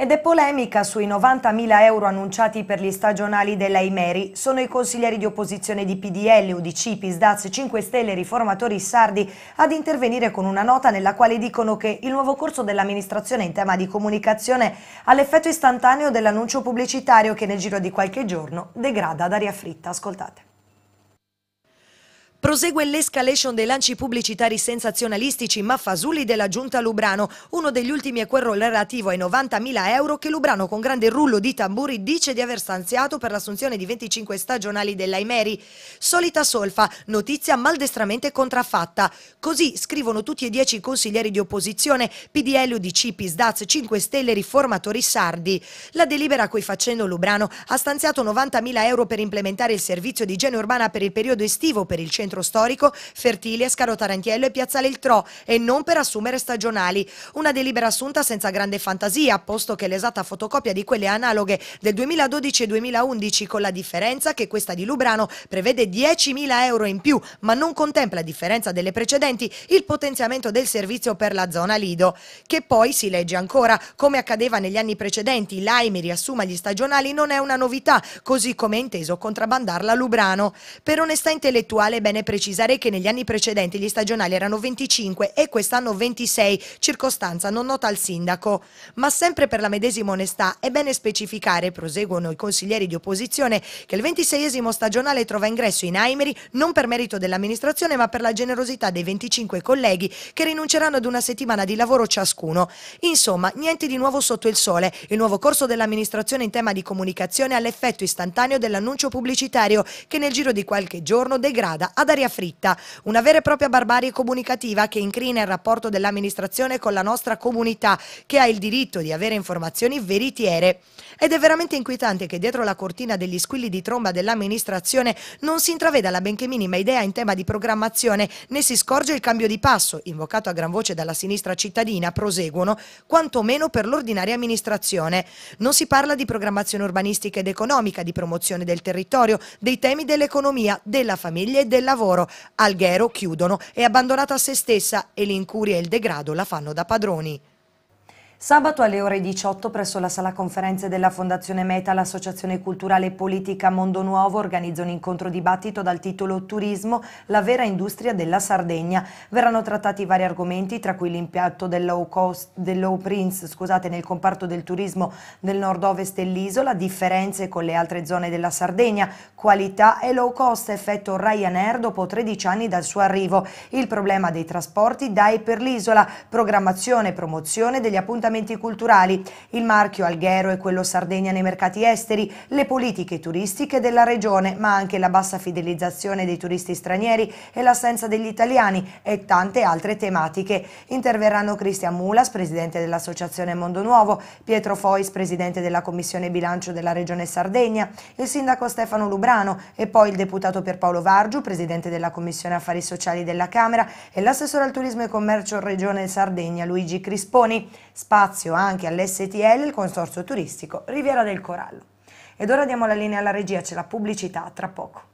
Ed è polemica sui 90.000 euro annunciati per gli stagionali della Imeri. Sono i consiglieri di opposizione di PDL, UDC, PISDAZ, 5 Stelle e riformatori sardi ad intervenire con una nota nella quale dicono che il nuovo corso dell'amministrazione in tema di comunicazione ha l'effetto istantaneo dell'annuncio pubblicitario che nel giro di qualche giorno degrada ad aria fritta. Ascoltate. Prosegue l'escalation dei lanci pubblicitari sensazionalistici ma fasulli della giunta Lubrano. Uno degli ultimi è quello relativo ai 90.000 euro che Lubrano con grande rullo di tamburi dice di aver stanziato per l'assunzione di 25 stagionali dell'Aimeri. Solita solfa, notizia maldestramente contraffatta. Così scrivono tutti e dieci i consiglieri di opposizione, PDL, UDC, PISDAZ, 5 Stelle, riformatori sardi. La delibera a cui facendo Lubrano ha stanziato 90.000 euro per implementare il servizio di igiene urbana per il periodo estivo per il centro centro storico, Fertilia, Scaro Tarantiello e Piazzale Il Tro e non per assumere stagionali. Una delibera assunta senza grande fantasia, posto che l'esatta fotocopia di quelle analoghe del 2012 e 2011 con la differenza che questa di Lubrano prevede 10.000 euro in più, ma non contempla, a differenza delle precedenti, il potenziamento del servizio per la zona Lido, che poi si legge ancora, come accadeva negli anni precedenti, l'AIMI riassuma gli stagionali non è una novità, così come è inteso contrabbandarla a Lubrano. Per onestà intellettuale bene bene precisare che negli anni precedenti gli stagionali erano 25 e quest'anno 26, circostanza non nota al sindaco. Ma sempre per la medesima onestà è bene specificare, proseguono i consiglieri di opposizione, che il 26esimo stagionale trova ingresso in Aimeri non per merito dell'amministrazione ma per la generosità dei 25 colleghi che rinunceranno ad una settimana di lavoro ciascuno. Insomma, niente di nuovo sotto il sole. Il nuovo corso dell'amministrazione in tema di comunicazione ha l'effetto istantaneo dell'annuncio pubblicitario che nel giro di qualche giorno degrada ad d'aria fritta, una vera e propria barbarie comunicativa che incrina il rapporto dell'amministrazione con la nostra comunità, che ha il diritto di avere informazioni veritiere. Ed è veramente inquietante che dietro la cortina degli squilli di tromba dell'amministrazione non si intraveda la benché minima idea in tema di programmazione, né si scorge il cambio di passo, invocato a gran voce dalla sinistra cittadina, proseguono, quantomeno per l'ordinaria amministrazione. Non si parla di programmazione urbanistica ed economica, di promozione del territorio, dei temi dell'economia, della famiglia e del lavoro lavoro. Alghero chiudono, è abbandonata a se stessa e l'incuria e il degrado la fanno da padroni. Sabato alle ore 18 presso la sala conferenze della Fondazione Meta l'Associazione Culturale e Politica Mondo Nuovo organizza un incontro dibattito dal titolo Turismo, la vera industria della Sardegna. Verranno trattati vari argomenti tra cui l'impatto del low, prince, scusate, nel comparto del turismo del nord-ovest dell'isola, differenze con le altre zone della Sardegna, qualità e low cost effetto Ryanair dopo 13 anni dal suo arrivo, il problema dei trasporti da e per l'isola, programmazione e promozione degli appuntamenti appuntamenti culturali, il marchio Alghero e quello Sardegna nei mercati esteri, le politiche turistiche della regione, ma anche la bassa fidelizzazione dei turisti stranieri e l'assenza degli italiani e tante altre tematiche. Interverranno Cristian Mulas, presidente dell'Associazione Mondo Nuovo, Pietro Fois, presidente della Commissione Bilancio della Regione Sardegna, il sindaco Stefano Lubrano e poi il deputato Pierpaolo Vargiu, presidente della Commissione Affari Sociali della Camera e l'assessore al Turismo e Commercio Regione Sardegna Luigi Crisponi. Sp spazio anche all'STL, il Consorzio Turistico Riviera del Corallo. Ed ora diamo la linea alla regia, c'è la pubblicità, tra poco.